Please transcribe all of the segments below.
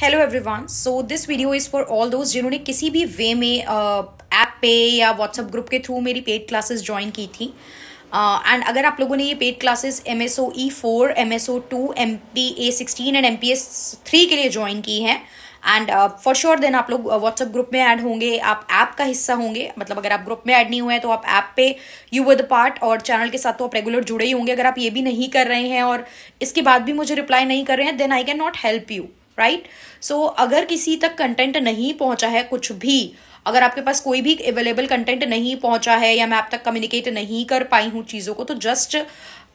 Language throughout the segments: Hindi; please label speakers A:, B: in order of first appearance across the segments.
A: Hello everyone so this video is for all those जिन्होंने किसी भी वे में ऐप uh, पे या व्हाट्सएप ग्रुप के थ्रू मेरी पेड क्लासेस ज्वाइन की थी एंड uh, अगर आप लोगों ने ये paid classes M S O E four M S O two M P A sixteen and M P S three के लिए ज्वाइन की है एंड फॉर श्योर देन आप लोग व्हाट्सएप uh, ग्रुप में ऐड होंगे आप ऐप का हिस्सा होंगे मतलब अगर आप ग्रुप में ऐड नहीं हुए हैं तो आप ऐप पे यू वर पार्ट और चैनल के साथ तो आप रेगुलर जुड़े ही होंगे अगर आप ये भी नहीं कर रहे हैं और इसके बाद भी मुझे रिप्लाई नहीं कर रहे हैं then I can not help you right right? So so, अगर किसी तक कंटेंट नहीं पहुंचा है कुछ भी अगर आपके पास कोई भी अवेलेबल कंटेंट नहीं पहुंचा है या मैं आप तक कम्युनिकेट नहीं कर पाई हूं चीज़ों को तो जस्ट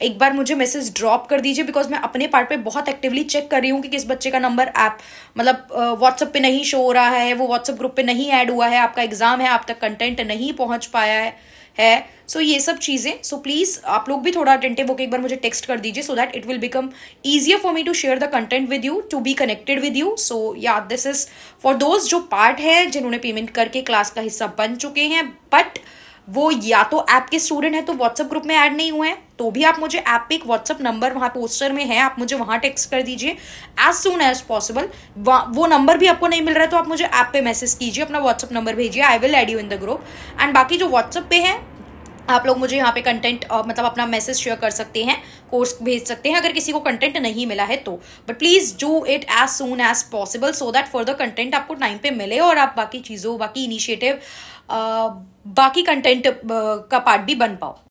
A: एक बार मुझे मैसेज ड्रॉप कर दीजिए बिकॉज मैं अपने पार्ट पे बहुत एक्टिवली चेक कर रही हूँ कि किस बच्चे का नंबर ऐप मतलब व्हाट्सअप पे नहीं शो हो रहा है वो व्हाट्सएप ग्रुप पे नहीं ऐड हुआ है आपका एग्ज़ाम है आप तक कंटेंट नहीं पहुंच पाया है है सो so, ये सब चीज़ें सो so, प्लीज़ आप लोग भी थोड़ा अटेंटिव होकर एक बार मुझे टेक्स्ट कर दीजिए so that it will become easier for me to share the content with you to be connected with you so yeah this is for those जो पार्ट है जिन्होंने पेमेंट करके क्लास का हिस्सा बन चुके हैं बट वो या तो ऐप के स्टूडेंट हैं तो व्हाट्सअप ग्रुप में ऐड नहीं हुए हैं तो भी आप मुझे ऐप पे एक व्हाट्सअप नंबर वहाँ पोस्टर में है आप मुझे वहाँ टेक्स्ट कर दीजिए एज सुन एज पॉसिबल वो नंबर भी आपको नहीं मिल रहा है तो आप मुझे ऐप पे मैसेज कीजिए अपना व्हाट्सअप नंबर भेजिए I will add you in the group and बाकी जो व्हाट्सअप पे है आप लोग मुझे यहाँ पे कंटेंट मतलब अपना मैसेज शेयर कर सकते हैं कोर्स भेज सकते हैं अगर किसी को कंटेंट नहीं मिला है तो but please do it as soon as possible so that further content आपको टाइम पे मिले और आप बाकी चीज़ों बाकी इनिशिएटिव बाकी कंटेंट का पार्ट भी बन पाओ